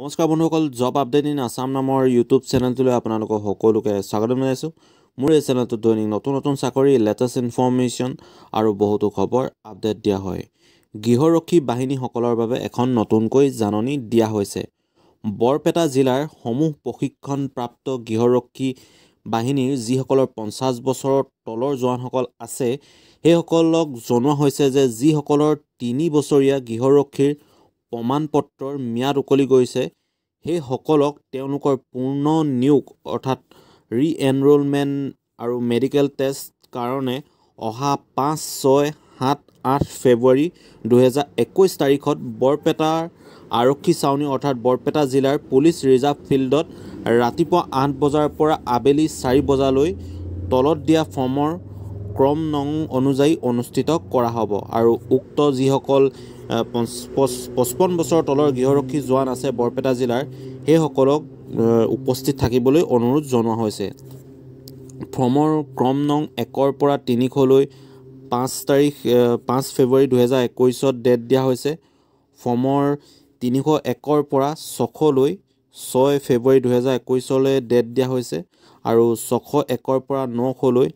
নমস্কাৰ বন্ধুসকল job update in Assam নামৰ ইউটিউব চেনেলটোলৈ আপোনালোকক সকলোকে স্বাগতম জনাইছোঁ মোৰ এই চেনেলটোত দৈনিক নতুন নতুন চাকৰি লেটেষ্ট ইনফৰ্মেশ্যন আৰু বহুতো খবৰ আপডেট দিয়া হয় গৃহৰক্ষী বাহিনীসকলৰ বাবে এখন নতুনকৈ জাননী দিয়া হৈছে বৰপেটা জিলাৰ সমূহ প্ৰশিক্ষণপ্ৰাপ্ত গৃহৰক্ষী বাহিনীৰ যিসকলৰ পঞ্চাছ বছৰৰ তলৰ জোৱানসকল আছে সেইসকলক জনোৱা হৈছে যে যিসকলৰ তিনি বছৰীয়া গৃহৰক্ষীৰ প্ৰমাণ পত্ৰৰ ম্যাদ উকলি গৈছে সেইসকলক তেওঁলোকৰ পূৰ্ণ নিয়োগ অৰ্থাৎ ৰি এনৰোলমেণ্ট আৰু মেডিকেল টেষ্ট কাৰণে অহা পাঁচ ছয় সাত আঠ ফেব্ৰুৱাৰী দুহেজাৰ একৈছ তাৰিখত বৰপেটাৰ আৰক্ষী চাউনি অৰ্থাৎ বৰপেটা জিলাৰ পুলিচ ৰিজাৰ্ভ ফিল্ডত ৰাতিপুৱা আঠ বজাৰ পৰা আবেলি চাৰি বজালৈ তলত দিয়া ফৰ্মৰ ক্ৰম নং অনুযায়ী অনুষ্ঠিত কৰা হ'ব আৰু উক্ত যিসকল পঁচপন্ন বছৰ তলৰ গৃহৰক্ষী জোৱান আছে বৰপেটা জিলাৰ সেইসকলক উপস্থিত থাকিবলৈ অনুৰোধ জনোৱা হৈছে ফৰ্মৰ ক্ৰম নং একৰ পৰা তিনিশলৈ পাঁচ তাৰিখ পাঁচ ফেব্ৰুৱাৰী দুহেজাৰ একৈছত ডেট দিয়া হৈছে ফৰ্মৰ তিনিশ একৰ পৰা ছশলৈ ছয় ফেব্ৰুৱাৰী দুহেজাৰ একৈছলৈ ডেট দিয়া হৈছে আৰু ছশ একৰ পৰা নশলৈ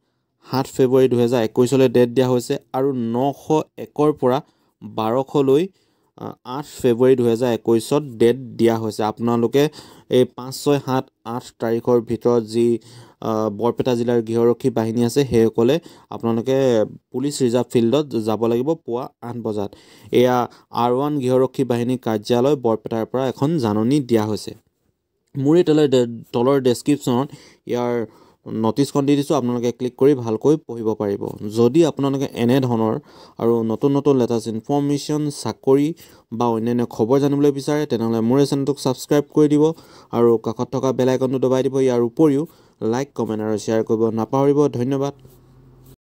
সাত ফেব্ৰুৱাৰী দুহেজাৰ একৈছলৈ ডেট দিয়া হৈছে আৰু নশ একৰ পৰা বাৰশলৈ আঠ ফেব্ৰুৱাৰী দুহেজাৰ একৈছত ডেট দিয়া হৈছে আপোনালোকে এই পাঁচ ছয় সাত আঠ তাৰিখৰ ভিতৰত যি বৰপেটা জিলাৰ গৃহৰক্ষী বাহিনী আছে সেইসকলে আপোনালোকে পুলিচ ৰিজাৰ্ভ ফিল্ডত যাব লাগিব পুৱা আঠ বজাত এয়া আৰ ওৱান গৃহৰক্ষী বাহিনী কাৰ্যালয় বৰপেটাৰ পৰা এখন জাননী দিয়া হৈছে মোৰ এই তলৰ তলৰ ডেছক্ৰিপশ্যনত ইয়াৰ নটিছখন দি দিছোঁ আপোনালোকে ক্লিক কৰি ভালকৈ পঢ়িব পাৰিব যদি আপোনালোকে এনেধৰণৰ আৰু নতুন নতুন লেটাষ্ট ইনফৰ্মেশ্যন চাকৰি বা অন্যান্য খবৰ জানিবলৈ বিচাৰে তেনেহ'লে মোৰ চেনেলটোক ছাবস্ক্ৰাইব কৰি দিব আৰু কাষত থকা বেল আইকনটো দবাই দিব ইয়াৰ উপৰিও লাইক কমেণ্ট আৰু শ্বেয়াৰ কৰিব নাপাহৰিব ধন্যবাদ